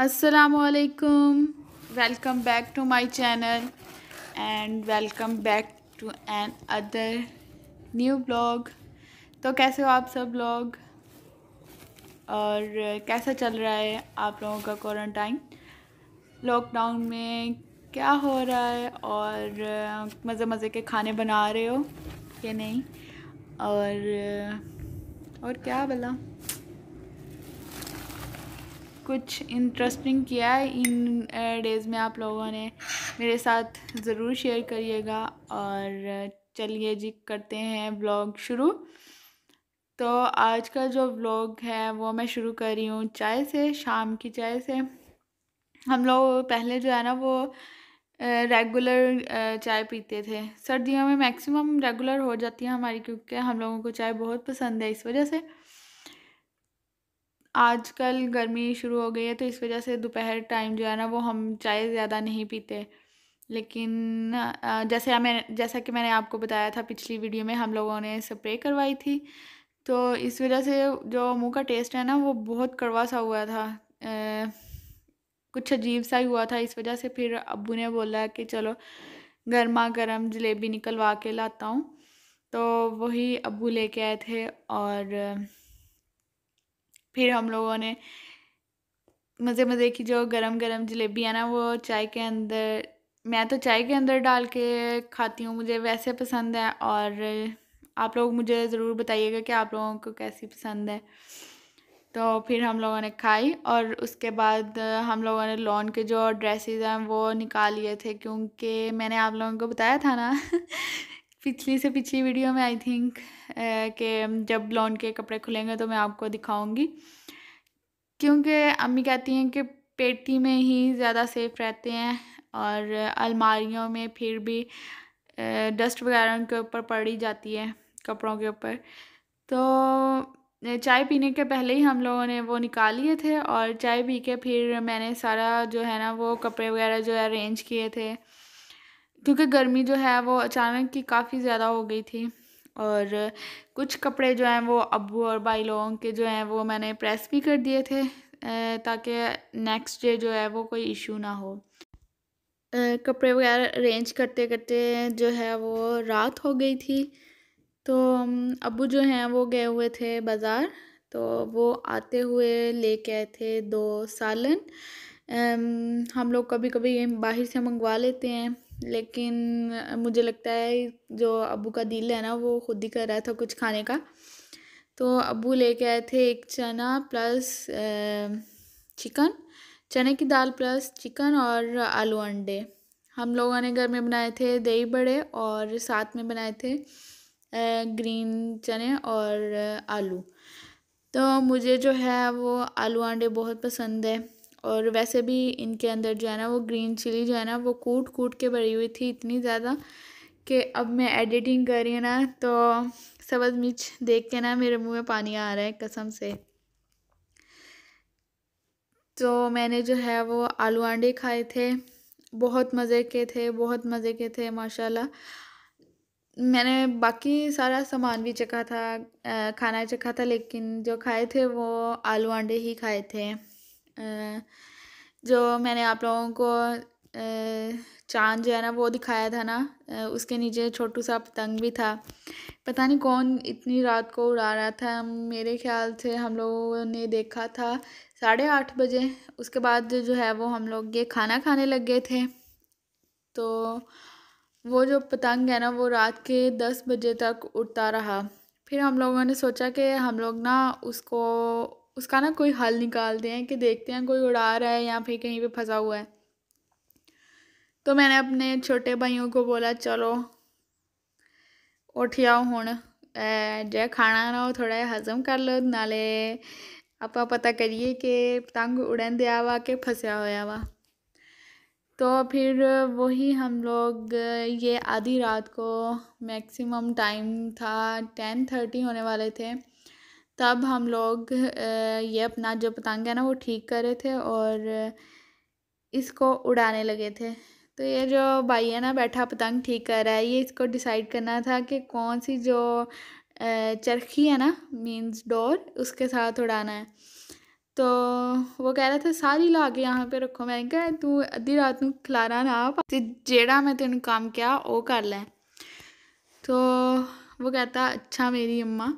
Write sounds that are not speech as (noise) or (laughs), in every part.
असलकुम welcome back to my channel and welcome back to another new blog तो कैसे हो आप सब लोग और कैसा चल रहा है आप लोगों का क्वारंटाइन लॉकडाउन में क्या हो रहा है और मज़े मज़े के खाने बना रहे हो या नहीं और और क्या भला कुछ इंटरेस्टिंग किया है इन डेज़ में आप लोगों ने मेरे साथ ज़रूर शेयर करिएगा और चलिए जी करते हैं ब्लॉग शुरू तो आज का जो ब्लॉग है वो मैं शुरू कर रही हूँ चाय से शाम की चाय से हम लोग पहले जो है ना वो रेगुलर चाय पीते थे सर्दियों में मैक्सिमम रेगुलर हो जाती है हमारी क्योंकि हम लोगों को चाय बहुत पसंद है इस वजह से आजकल गर्मी शुरू हो गई है तो इस वजह से दोपहर टाइम जो है ना वो हम चाय ज़्यादा नहीं पीते लेकिन जैसे मैं जैसा कि मैंने आपको बताया था पिछली वीडियो में हम लोगों ने स्प्रे करवाई थी तो इस वजह से जो मुंह का टेस्ट है ना वो बहुत कड़वा सा हुआ था ए, कुछ अजीब सा ही हुआ था इस वजह से फिर अबू ने बोला कि चलो गर्मा गर्म जलेबी निकलवा के लाता हूँ तो वही अबू लेके आए थे और फिर हम लोगों ने मज़े मज़े की जो गरम गरम जलेबियाँ ना वो चाय के अंदर मैं तो चाय के अंदर डाल के खाती हूँ मुझे वैसे पसंद है और आप लोग मुझे ज़रूर बताइएगा कि आप लोगों को कैसी पसंद है तो फिर हम लोगों ने खाई और उसके बाद हम लोगों ने लॉन के जो ड्रेसेस हैं वो निकाल लिए थे क्योंकि मैंने आप लोगों को बताया था ना पिछली से पिछली वीडियो में आई थिंक के जब ब्लॉन्ड के कपड़े खुलेंगे तो मैं आपको दिखाऊंगी क्योंकि अम्मी कहती हैं कि पेटी में ही ज़्यादा सेफ़ रहते हैं और अलमारियों में फिर भी डस्ट वगैरह के ऊपर पड़ी जाती है कपड़ों के ऊपर तो चाय पीने के पहले ही हम लोगों ने वो निकाल लिए थे और चाय पी के फिर मैंने सारा जो है ना वो कपड़े वगैरह जो अरेंज किए थे क्योंकि गर्मी जो है वो अचानक की काफ़ी ज़्यादा हो गई थी और कुछ कपड़े जो हैं वो अबू और भाई लोगों के जो हैं वो मैंने प्रेस भी कर दिए थे ताकि नेक्स्ट डे जो है वो कोई इशू ना हो कपड़े वगैरह अरेंज करते करते जो है वो रात हो गई थी तो अबू जो हैं वो गए हुए थे बाज़ार तो वो आते हुए ले के आए थे दो सालन हम लोग कभी कभी बाहर से मंगवा लेते हैं लेकिन मुझे लगता है जो अबू का दिल है ना वो खुद ही कर रहा था कुछ खाने का तो अबू लेके आए थे एक चना प्लस चिकन चने की दाल प्लस चिकन और आलू अंडे हम लोगों ने घर में बनाए थे दही बड़े और साथ में बनाए थे ग्रीन चने और आलू तो मुझे जो है वो आलू अंडे बहुत पसंद है और वैसे भी इनके अंदर जो है ना वो ग्रीन चिली जो है ना वो कूट कूट के भरी हुई थी इतनी ज़्यादा कि अब मैं एडिटिंग कर रही हूँ ना तो सबज मिर्च देख के ना मेरे मुंह में पानी आ रहा है कसम से तो मैंने जो है वो आलू आंडे खाए थे बहुत मज़े के थे बहुत मज़े के थे माशाल्लाह मैंने बाकी सारा सामान भी चखा था खाना चखा था लेकिन जो खाए थे वो आलू आंडे ही खाए थे जो मैंने आप लोगों को चांद जो है ना वो दिखाया था ना उसके नीचे छोटू सा पतंग भी था पता नहीं कौन इतनी रात को उड़ा रहा था मेरे ख्याल से हम लोगों ने देखा था साढ़े आठ बजे उसके बाद जो है वो हम लोग ये खाना खाने लग गए थे तो वो जो पतंग है ना वो रात के दस बजे तक उड़ता रहा फिर हम लोगों ने सोचा कि हम लोग ना उसको उसका ना कोई हल निकालते हैं कि देखते हैं कोई उड़ा रहा है या फिर कहीं पे फंसा हुआ है तो मैंने अपने छोटे भाइयों को बोला चलो उठ जाओ हूँ जो खाना ना हो थोड़ा हजम कर लो नाले आप पता करिए कि पतंग उड़न दिया वा कि फंसया होया वा तो फिर वही हम लोग ये आधी रात को मैक्सिमम टाइम था टेन थर्टी होने वाले थे तब हम लोग ये अपना जो पतंग है ना वो ठीक कर रहे थे और इसको उड़ाने लगे थे तो ये जो भाई है ना बैठा पतंग ठीक कर रहा है ये इसको डिसाइड करना था कि कौन सी जो चरखी है ना मींस डोर उसके साथ उड़ाना है तो वो कह रहा था सारी ला के यहाँ पर रखो मैंने कहा तू अद्धी रात में खिलाना ना आप तो जेड़ा मैं तेन काम किया वो कर लें तो वो कहता अच्छा मेरी अम्मा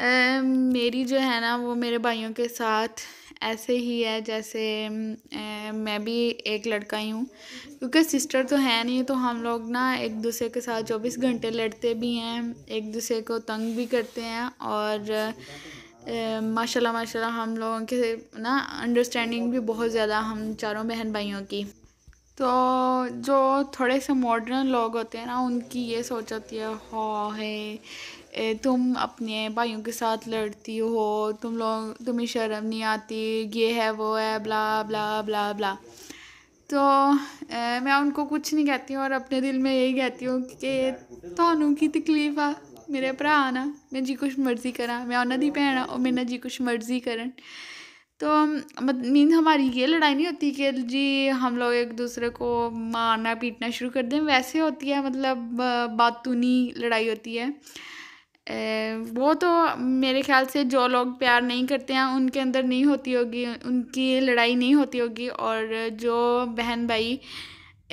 मेरी जो है ना वो मेरे भाइयों के साथ ऐसे ही है जैसे आ, मैं भी एक लड़का ही हूँ क्योंकि सिस्टर तो है नहीं तो हम लोग ना एक दूसरे के साथ चौबीस घंटे लड़ते भी हैं एक दूसरे को तंग भी करते हैं और माशाल्लाह माशाल्लाह हम लोगों के ना अंडरस्टैंडिंग भी बहुत ज़्यादा हम चारों बहन भाइयों की तो जो थोड़े से मॉडर्न लोग होते हैं ना उनकी ये सोच होती है हो है तुम अपने भाइयों के साथ लड़ती हो तुम लोग तुम्हें शर्म नहीं आती ये है वो है ब्ला ब्ला ब्ला ब्ला तो ए, मैं उनको कुछ नहीं कहती हूँ और अपने दिल में यही कहती हूँ कि थानू की तकलीफ आ मेरे भ्रा ना मैं जी कुछ मर्जी करा मैं उन्होंने भैन और मेरे जी कुछ मर्जी करन तो मीन हमारी ये लड़ाई नहीं होती कि जी हम लोग एक दूसरे को मारना पीटना शुरू कर दें वैसे होती है मतलब बातूनी लड़ाई होती है वो तो मेरे ख्याल से जो लोग प्यार नहीं करते हैं उनके अंदर नहीं होती होगी उनकी लड़ाई नहीं होती होगी और जो बहन भाई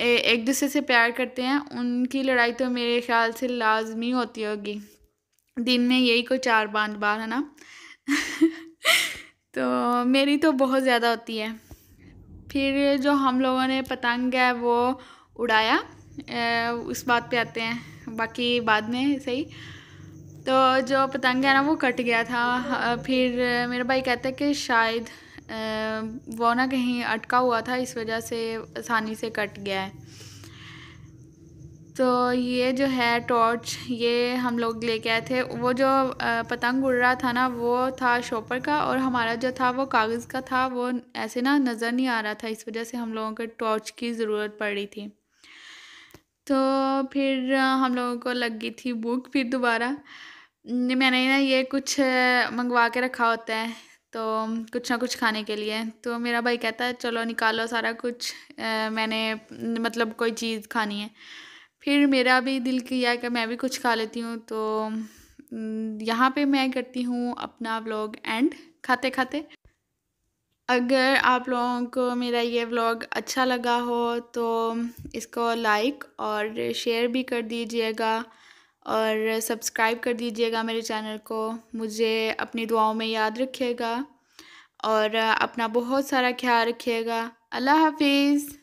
एक दूसरे से प्यार करते हैं उनकी लड़ाई तो मेरे ख्याल से लाजमी होती होगी दिन में यही कोई चार पाँच बार है ना (laughs) तो मेरी तो बहुत ज़्यादा होती है फिर जो हम लोगों ने पतंग है वो उड़ाया उस बात पे आते हैं बाकी बाद में सही तो जो पतंग है ना वो कट गया था फिर मेरा भाई कहता है कि शायद वो ना कहीं अटका हुआ था इस वजह से आसानी से कट गया है तो ये जो है टॉर्च ये हम लोग लेके आए थे वो जो पतंग उड़ रहा था ना वो था शॉपर का और हमारा जो था वो कागज़ का था वो ऐसे ना नज़र नहीं आ रहा था इस वजह से हम लोगों को टॉर्च की ज़रूरत पड़ रही थी तो फिर हम लोगों को लग गई थी बुक फिर दोबारा मैंने ना ये कुछ मंगवा के रखा होता है तो कुछ ना कुछ खाने के लिए तो मेरा भाई कहता है चलो निकालो सारा कुछ आ, मैंने मतलब कोई चीज़ खानी है फिर मेरा भी दिल किया कि मैं भी कुछ खा लेती हूँ तो यहाँ पे मैं करती हूँ अपना व्लॉग एंड खाते खाते अगर आप लोगों को मेरा ये व्लॉग अच्छा लगा हो तो इसको लाइक और शेयर भी कर दीजिएगा और सब्सक्राइब कर दीजिएगा मेरे चैनल को मुझे अपनी दुआओं में याद रखिएगा और अपना बहुत सारा ख्याल रखिएगा अल्लाह हाफिज़